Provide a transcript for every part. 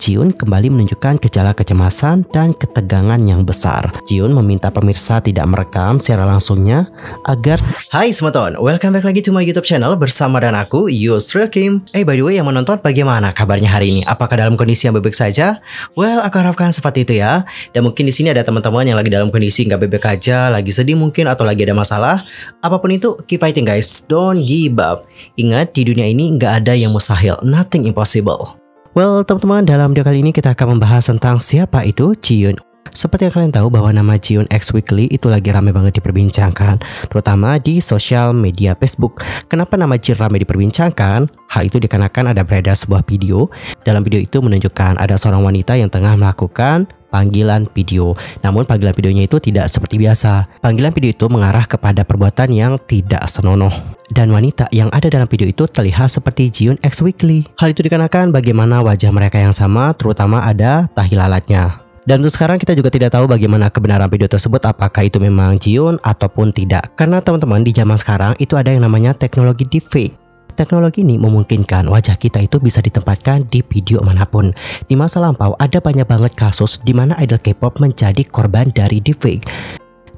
Jiun kembali menunjukkan gejala kecemasan dan ketegangan yang besar. Jiun meminta pemirsa tidak merekam secara langsungnya agar Hai Semeton, welcome back lagi to my YouTube channel bersama dan aku Yusril Kim. Eh by the way yang menonton bagaimana kabarnya hari ini? Apakah dalam kondisi yang bebek saja? Well, aku harapkan seperti itu ya. Dan mungkin di sini ada teman-teman yang lagi dalam kondisi nggak bebek aja, lagi sedih mungkin atau lagi ada masalah. Apapun itu, keep fighting guys. Don't give up. Ingat di dunia ini nggak ada yang mustahil, nothing impossible. Well, teman-teman, dalam video kali ini kita akan membahas tentang siapa itu Ji Yun. Seperti yang kalian tahu bahwa nama Jiun X Weekly itu lagi rame banget diperbincangkan, terutama di sosial media Facebook. Kenapa nama Jiun ramai diperbincangkan? Hal itu dikarenakan ada beredar sebuah video. Dalam video itu menunjukkan ada seorang wanita yang tengah melakukan panggilan video. Namun panggilan videonya itu tidak seperti biasa. Panggilan video itu mengarah kepada perbuatan yang tidak senonoh. Dan wanita yang ada dalam video itu terlihat seperti Jiun X Weekly. Hal itu dikarenakan bagaimana wajah mereka yang sama, terutama ada tahi lalatnya. Dan untuk sekarang kita juga tidak tahu bagaimana kebenaran video tersebut apakah itu memang Jiun ataupun tidak. Karena teman-teman di zaman sekarang itu ada yang namanya teknologi deepfake. Teknologi ini memungkinkan wajah kita itu bisa ditempatkan di video manapun. Di masa lampau ada banyak banget kasus di mana idol K-pop menjadi korban dari deepfake.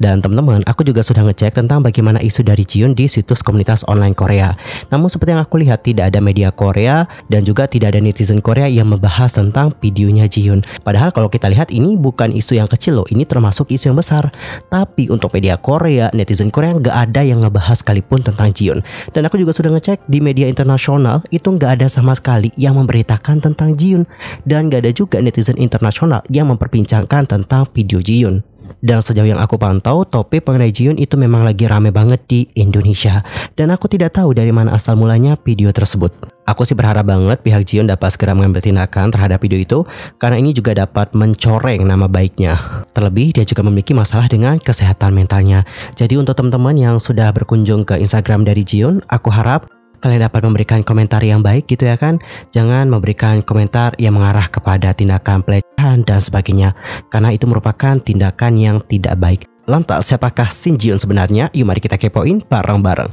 Dan teman-teman, aku juga sudah ngecek tentang bagaimana isu dari Jiun di situs komunitas online Korea. Namun seperti yang aku lihat tidak ada media Korea dan juga tidak ada netizen Korea yang membahas tentang videonya Jiun. Padahal kalau kita lihat ini bukan isu yang kecil loh, ini termasuk isu yang besar. Tapi untuk media Korea, netizen Korea nggak ada yang ngebahas sekalipun tentang Jiun. Dan aku juga sudah ngecek di media internasional itu nggak ada sama sekali yang memberitakan tentang Jiun dan nggak ada juga netizen internasional yang memperbincangkan tentang video Jiun. Dan sejauh yang aku pantau, topi mengenai Jiyun itu memang lagi rame banget di Indonesia. Dan aku tidak tahu dari mana asal mulanya video tersebut. Aku sih berharap banget pihak Jiyun dapat segera mengambil tindakan terhadap video itu karena ini juga dapat mencoreng nama baiknya. Terlebih dia juga memiliki masalah dengan kesehatan mentalnya. Jadi untuk teman-teman yang sudah berkunjung ke Instagram dari Jiyun, aku harap kalian dapat memberikan komentar yang baik gitu ya kan. Jangan memberikan komentar yang mengarah kepada tindakan pelecehan makan, dan sebagainya karena itu merupakan tindakan yang tidak baik. Lantas siapakah Shin Ji sebenarnya? Yuk mari kita kepoin bareng-bareng.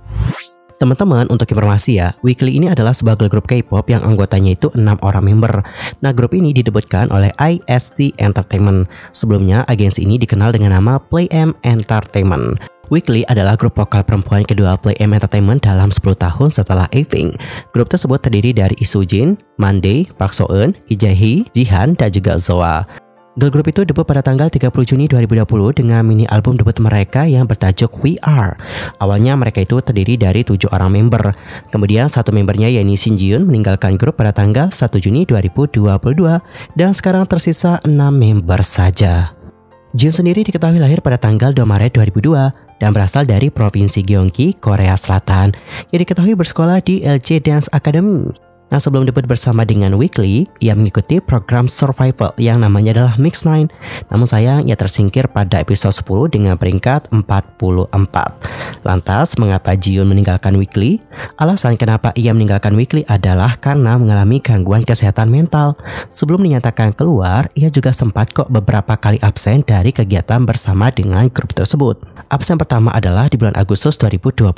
Teman-teman, untuk informasi ya, Weekly ini adalah sebuah girl group K-pop yang anggotanya itu enam orang member. Nah, grup ini didebutkan oleh IST Entertainment. Sebelumnya, agensi ini dikenal dengan nama Play M Entertainment. Weekly adalah grup vokal perempuan kedua Play M Entertainment dalam 10 tahun setelah Aving. Grup tersebut terdiri dari Isujin, Monday, Park So Eun, Ijahi, Jihan, dan juga Zoa. Girl group itu debut pada tanggal 30 Juni 2020 dengan mini album debut mereka yang bertajuk We Are. Awalnya mereka itu terdiri dari tujuh orang member. Kemudian satu membernya yakni Shin Jiun meninggalkan grup pada tanggal 1 Juni 2022 dan sekarang tersisa enam member saja. Jin sendiri diketahui lahir pada tanggal 2 Maret 2002 dan berasal dari Provinsi Gyeonggi, Korea Selatan. Yang diketahui bersekolah di LJ Dance Academy Nah sebelum debut bersama dengan Weekly, ia mengikuti program survival yang namanya adalah Mix 9. Namun sayang ia tersingkir pada episode 10 dengan peringkat 44. Lantas mengapa Jiun meninggalkan Weekly? Alasan kenapa ia meninggalkan Weekly adalah karena mengalami gangguan kesehatan mental. Sebelum dinyatakan keluar, ia juga sempat kok beberapa kali absen dari kegiatan bersama dengan grup tersebut. Absen pertama adalah di bulan Agustus 2021.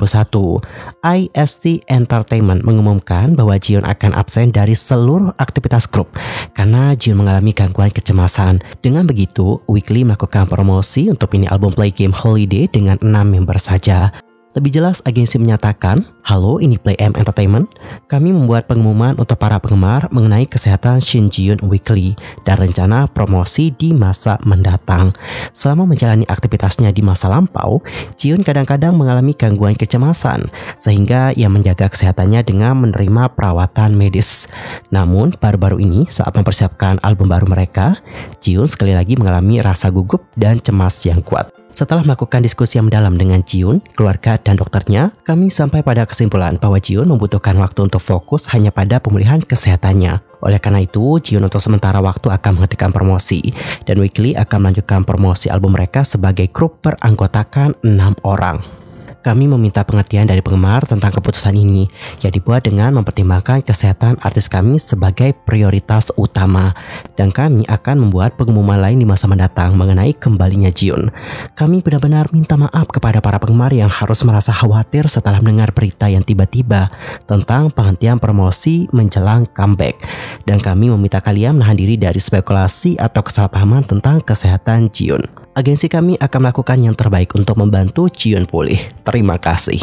IST Entertainment mengumumkan bahwa Jiun akan akan absen dari seluruh aktivitas grup karena Jin mengalami gangguan kecemasan. Dengan begitu, Weekly melakukan promosi untuk mini album Play Game Holiday dengan enam member saja. Lebih jelas, agensi menyatakan, Halo, ini Play M Entertainment. Kami membuat pengumuman untuk para penggemar mengenai kesehatan Shin Jion Weekly dan rencana promosi di masa mendatang. Selama menjalani aktivitasnya di masa lampau, Jion kadang-kadang mengalami gangguan kecemasan, sehingga ia menjaga kesehatannya dengan menerima perawatan medis. Namun, baru-baru ini saat mempersiapkan album baru mereka, Jion sekali lagi mengalami rasa gugup dan cemas yang kuat. Setelah melakukan diskusi yang mendalam dengan Jiun, keluarga, dan dokternya, kami sampai pada kesimpulan bahwa Jiun membutuhkan waktu untuk fokus hanya pada pemulihan kesehatannya. Oleh karena itu, Jiun untuk sementara waktu akan menghentikan promosi dan Weekly akan melanjutkan promosi album mereka sebagai grup beranggotakan enam orang. Kami meminta pengertian dari penggemar tentang keputusan ini yang dibuat dengan mempertimbangkan kesehatan artis kami sebagai prioritas utama dan kami akan membuat pengumuman lain di masa mendatang mengenai kembalinya Jiun. Kami benar-benar minta maaf kepada para penggemar yang harus merasa khawatir setelah mendengar berita yang tiba-tiba tentang penghentian promosi menjelang comeback dan kami meminta kalian menahan diri dari spekulasi atau kesalahpahaman tentang kesehatan Jiun agensi kami akan melakukan yang terbaik untuk membantu Cion pulih. Terima kasih.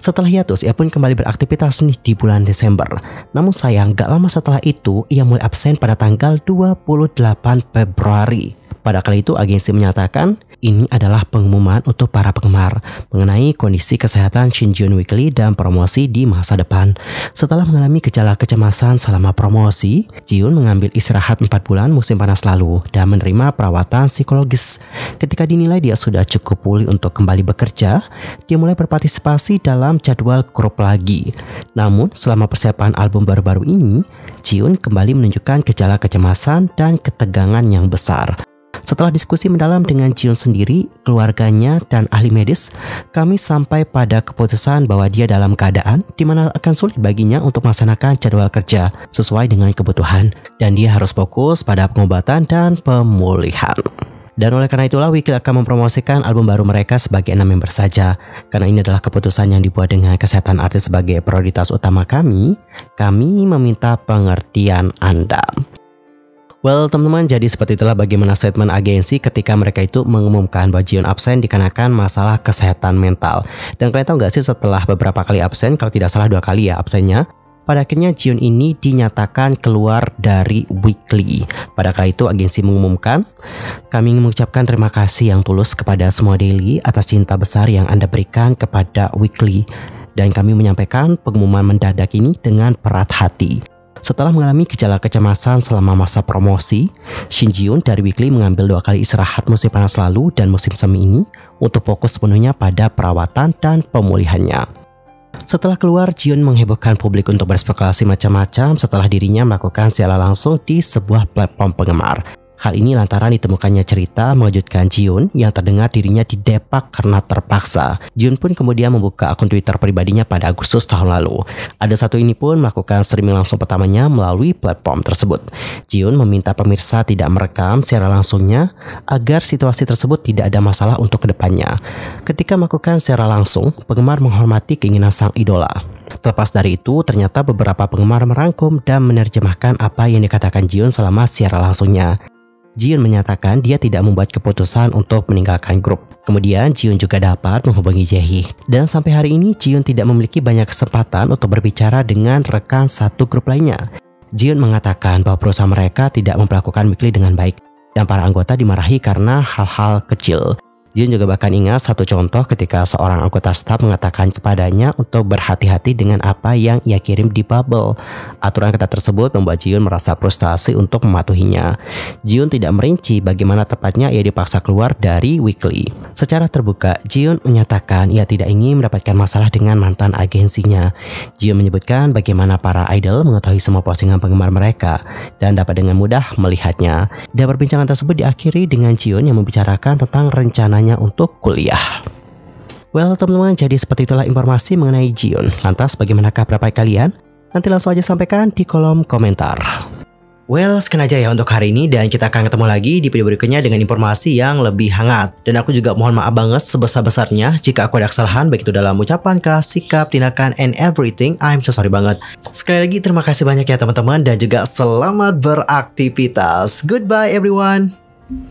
Setelah hiatus, ia pun kembali beraktivitas nih di bulan Desember. Namun sayang, gak lama setelah itu, ia mulai absen pada tanggal 28 Februari. Pada kali itu agensi menyatakan ini adalah pengumuman untuk para penggemar mengenai kondisi kesehatan Shinjun Weekly dan promosi di masa depan. Setelah mengalami gejala kecemasan selama promosi, Jiun mengambil istirahat 4 bulan musim panas lalu dan menerima perawatan psikologis. Ketika dinilai dia sudah cukup pulih untuk kembali bekerja, dia mulai berpartisipasi dalam jadwal grup lagi. Namun, selama persiapan album baru-baru ini, Jiun kembali menunjukkan gejala kecemasan dan ketegangan yang besar. Setelah diskusi mendalam dengan Jill sendiri, keluarganya, dan ahli medis, kami sampai pada keputusan bahwa dia dalam keadaan di mana akan sulit baginya untuk melaksanakan jadwal kerja sesuai dengan kebutuhan, dan dia harus fokus pada pengobatan dan pemulihan. Dan oleh karena itulah Wikil akan mempromosikan album baru mereka sebagai enam member saja. Karena ini adalah keputusan yang dibuat dengan kesehatan artis sebagai prioritas utama kami, kami meminta pengertian Anda. Well, teman-teman, jadi seperti itulah bagaimana statement agensi ketika mereka itu mengumumkan bahwa Jion absen dikarenakan masalah kesehatan mental. Dan kalian tahu nggak sih setelah beberapa kali absen, kalau tidak salah dua kali ya absennya, pada akhirnya Jion ini dinyatakan keluar dari weekly. Pada kali itu agensi mengumumkan, kami mengucapkan terima kasih yang tulus kepada semua daily atas cinta besar yang Anda berikan kepada weekly. Dan kami menyampaikan pengumuman mendadak ini dengan perat hati. Setelah mengalami gejala kecemasan selama masa promosi, Shin Jiun dari Weekly mengambil dua kali istirahat musim panas lalu dan musim semi ini untuk fokus sepenuhnya pada perawatan dan pemulihannya. Setelah keluar, Jiun menghebohkan publik untuk berspekulasi macam-macam setelah dirinya melakukan siala langsung di sebuah platform penggemar. Hal ini lantaran ditemukannya cerita mengejutkan Jiun yang terdengar dirinya didepak karena terpaksa. Jiun pun kemudian membuka akun Twitter pribadinya pada Agustus tahun lalu. Ada satu ini pun melakukan streaming langsung pertamanya melalui platform tersebut. Jiun meminta pemirsa tidak merekam secara langsungnya agar situasi tersebut tidak ada masalah untuk kedepannya. Ketika melakukan secara langsung, penggemar menghormati keinginan sang idola. Terlepas dari itu, ternyata beberapa penggemar merangkum dan menerjemahkan apa yang dikatakan Jiun selama siaran langsungnya. Jiun menyatakan dia tidak membuat keputusan untuk meninggalkan grup. Kemudian Jiun juga dapat menghubungi Jehi. Dan sampai hari ini Jiun tidak memiliki banyak kesempatan untuk berbicara dengan rekan satu grup lainnya. Jiun mengatakan bahwa perusahaan mereka tidak memperlakukan Mikli dengan baik dan para anggota dimarahi karena hal-hal kecil. Jin juga bahkan ingat satu contoh ketika seorang anggota staff mengatakan kepadanya untuk berhati-hati dengan apa yang ia kirim di bubble. Aturan ketat tersebut membuat Jiun merasa frustasi untuk mematuhinya. Jiun tidak merinci bagaimana tepatnya ia dipaksa keluar dari Weekly. Secara terbuka, Jiun menyatakan ia tidak ingin mendapatkan masalah dengan mantan agensinya. Jiun menyebutkan bagaimana para idol mengetahui semua postingan penggemar mereka dan dapat dengan mudah melihatnya. Dan perbincangan tersebut diakhiri dengan Jiun yang membicarakan tentang rencana rencananya untuk kuliah. Well teman-teman jadi seperti itulah informasi mengenai Jion. Lantas bagaimanakah pendapat kalian? Nanti langsung aja sampaikan di kolom komentar. Well, sekian aja ya untuk hari ini dan kita akan ketemu lagi di video berikutnya dengan informasi yang lebih hangat. Dan aku juga mohon maaf banget sebesar-besarnya jika aku ada kesalahan baik itu dalam ucapan kah, sikap, tindakan, and everything. I'm so sorry banget. Sekali lagi terima kasih banyak ya teman-teman dan juga selamat beraktivitas. Goodbye everyone.